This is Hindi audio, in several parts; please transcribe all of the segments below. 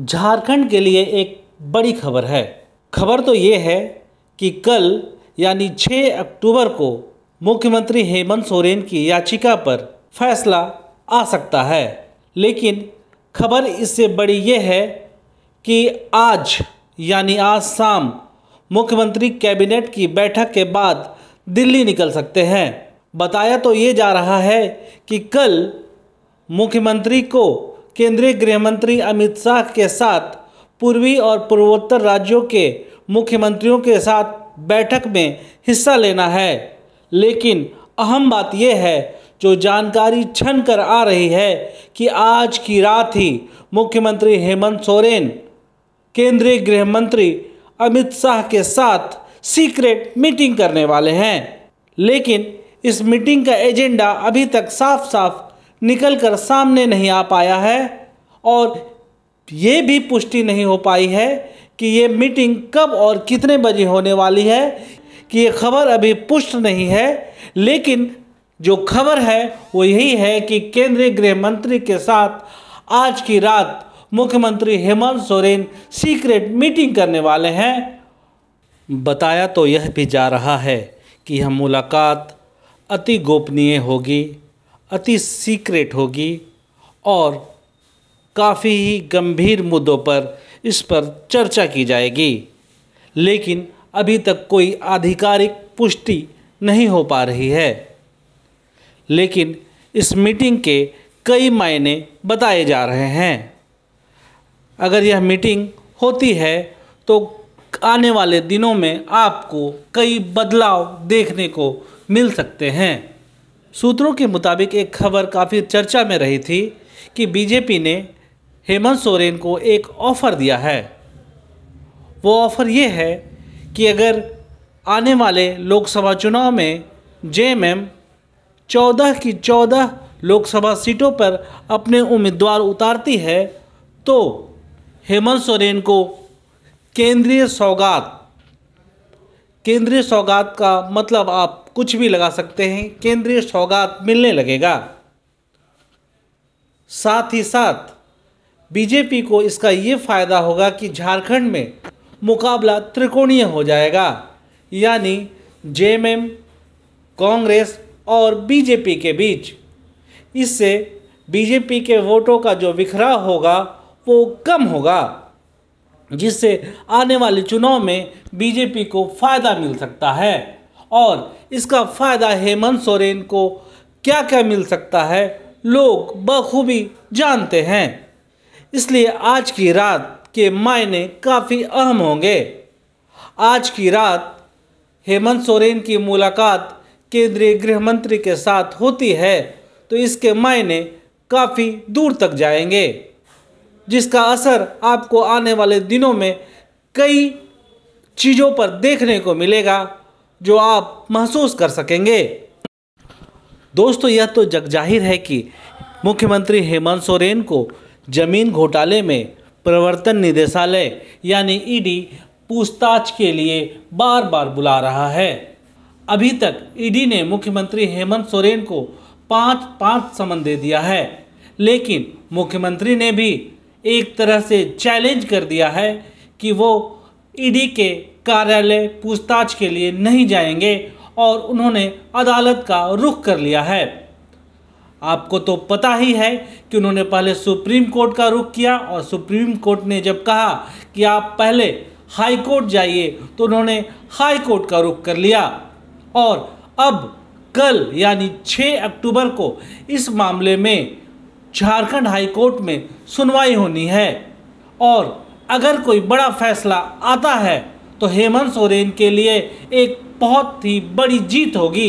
झारखंड के लिए एक बड़ी खबर है खबर तो ये है कि कल यानी 6 अक्टूबर को मुख्यमंत्री हेमंत सोरेन की याचिका पर फैसला आ सकता है लेकिन खबर इससे बड़ी ये है कि आज यानी आज शाम मुख्यमंत्री कैबिनेट की बैठक के बाद दिल्ली निकल सकते हैं बताया तो ये जा रहा है कि कल मुख्यमंत्री को केंद्रीय गृह मंत्री अमित शाह के साथ पूर्वी और पूर्वोत्तर राज्यों के मुख्यमंत्रियों के साथ बैठक में हिस्सा लेना है लेकिन अहम बात यह है जो जानकारी छन कर आ रही है कि आज की रात ही मुख्यमंत्री हेमंत सोरेन केंद्रीय गृह मंत्री अमित शाह के साथ सीक्रेट मीटिंग करने वाले हैं लेकिन इस मीटिंग का एजेंडा अभी तक साफ साफ निकल कर सामने नहीं आ पाया है और ये भी पुष्टि नहीं हो पाई है कि ये मीटिंग कब और कितने बजे होने वाली है कि ये खबर अभी पुष्ट नहीं है लेकिन जो खबर है वो यही है कि केंद्रीय गृह मंत्री के साथ आज की रात मुख्यमंत्री हेमंत सोरेन सीक्रेट मीटिंग करने वाले हैं बताया तो यह भी जा रहा है कि यह मुलाकात अति गोपनीय होगी अति सीक्रेट होगी और काफ़ी ही गंभीर मुद्दों पर इस पर चर्चा की जाएगी लेकिन अभी तक कोई आधिकारिक पुष्टि नहीं हो पा रही है लेकिन इस मीटिंग के कई मायने बताए जा रहे हैं अगर यह मीटिंग होती है तो आने वाले दिनों में आपको कई बदलाव देखने को मिल सकते हैं सूत्रों के मुताबिक एक खबर काफ़ी चर्चा में रही थी कि बीजेपी ने हेमंत सोरेन को एक ऑफ़र दिया है वो ऑफ़र ये है कि अगर आने वाले लोकसभा चुनाव में जेएमएम 14 की 14 लोकसभा सीटों पर अपने उम्मीदवार उतारती है तो हेमंत सोरेन को केंद्रीय सौगात केंद्रीय सौगात का मतलब आप कुछ भी लगा सकते हैं केंद्रीय सौगात मिलने लगेगा साथ ही साथ बीजेपी को इसका ये फायदा होगा कि झारखंड में मुकाबला त्रिकोणीय हो जाएगा यानी जेएमएम कांग्रेस और बीजेपी के बीच इससे बीजेपी के वोटों का जो बिखराव होगा वो कम होगा जिससे आने वाले चुनाव में बीजेपी को फ़ायदा मिल सकता है और इसका फ़ायदा हेमंत सोरेन को क्या क्या मिल सकता है लोग बखूबी जानते हैं इसलिए आज की रात के मायने काफ़ी अहम होंगे आज की रात हेमंत सोरेन की मुलाकात केंद्रीय गृह मंत्री के साथ होती है तो इसके मायने काफ़ी दूर तक जाएंगे जिसका असर आपको आने वाले दिनों में कई चीज़ों पर देखने को मिलेगा जो आप महसूस कर सकेंगे दोस्तों यह तो जगजाहिर है कि मुख्यमंत्री हेमंत सोरेन को जमीन घोटाले में प्रवर्तन निदेशालय यानी ईडी पूछताछ के लिए बार बार बुला रहा है अभी तक ईडी ने मुख्यमंत्री हेमंत सोरेन को पाँच पाँच समन दे दिया है लेकिन मुख्यमंत्री ने भी एक तरह से चैलेंज कर दिया है कि वो ईडी के कार्यालय पूछताछ के लिए नहीं जाएंगे और उन्होंने अदालत का रुख कर लिया है आपको तो पता ही है कि उन्होंने पहले सुप्रीम कोर्ट का रुख किया और सुप्रीम कोर्ट ने जब कहा कि आप पहले हाई कोर्ट जाइए तो उन्होंने हाई कोर्ट का रुख कर लिया और अब कल यानी 6 अक्टूबर को इस मामले में झारखंड हाई कोर्ट में सुनवाई होनी है और अगर कोई बड़ा फैसला आता है तो हेमंत सोरेन के लिए एक बहुत ही बड़ी जीत होगी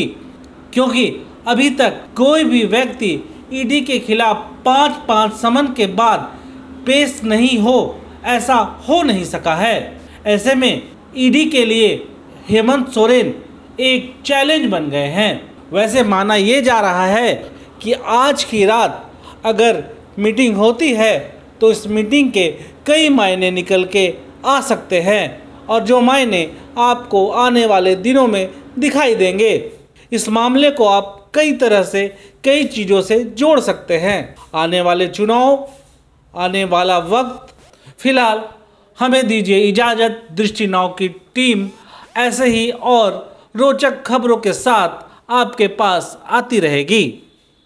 क्योंकि अभी तक कोई भी व्यक्ति ईडी के खिलाफ पाँच पाँच समन के बाद पेश नहीं हो ऐसा हो नहीं सका है ऐसे में ईडी के लिए हेमंत सोरेन एक चैलेंज बन गए हैं वैसे माना ये जा रहा है कि आज की रात अगर मीटिंग होती है तो इस मीटिंग के कई मायने निकल के आ सकते हैं और जो मायने आपको आने वाले दिनों में दिखाई देंगे इस मामले को आप कई तरह से कई चीज़ों से जोड़ सकते हैं आने वाले चुनाव आने वाला वक्त फिलहाल हमें दीजिए इजाज़त दृष्टि नाव की टीम ऐसे ही और रोचक खबरों के साथ आपके पास आती रहेगी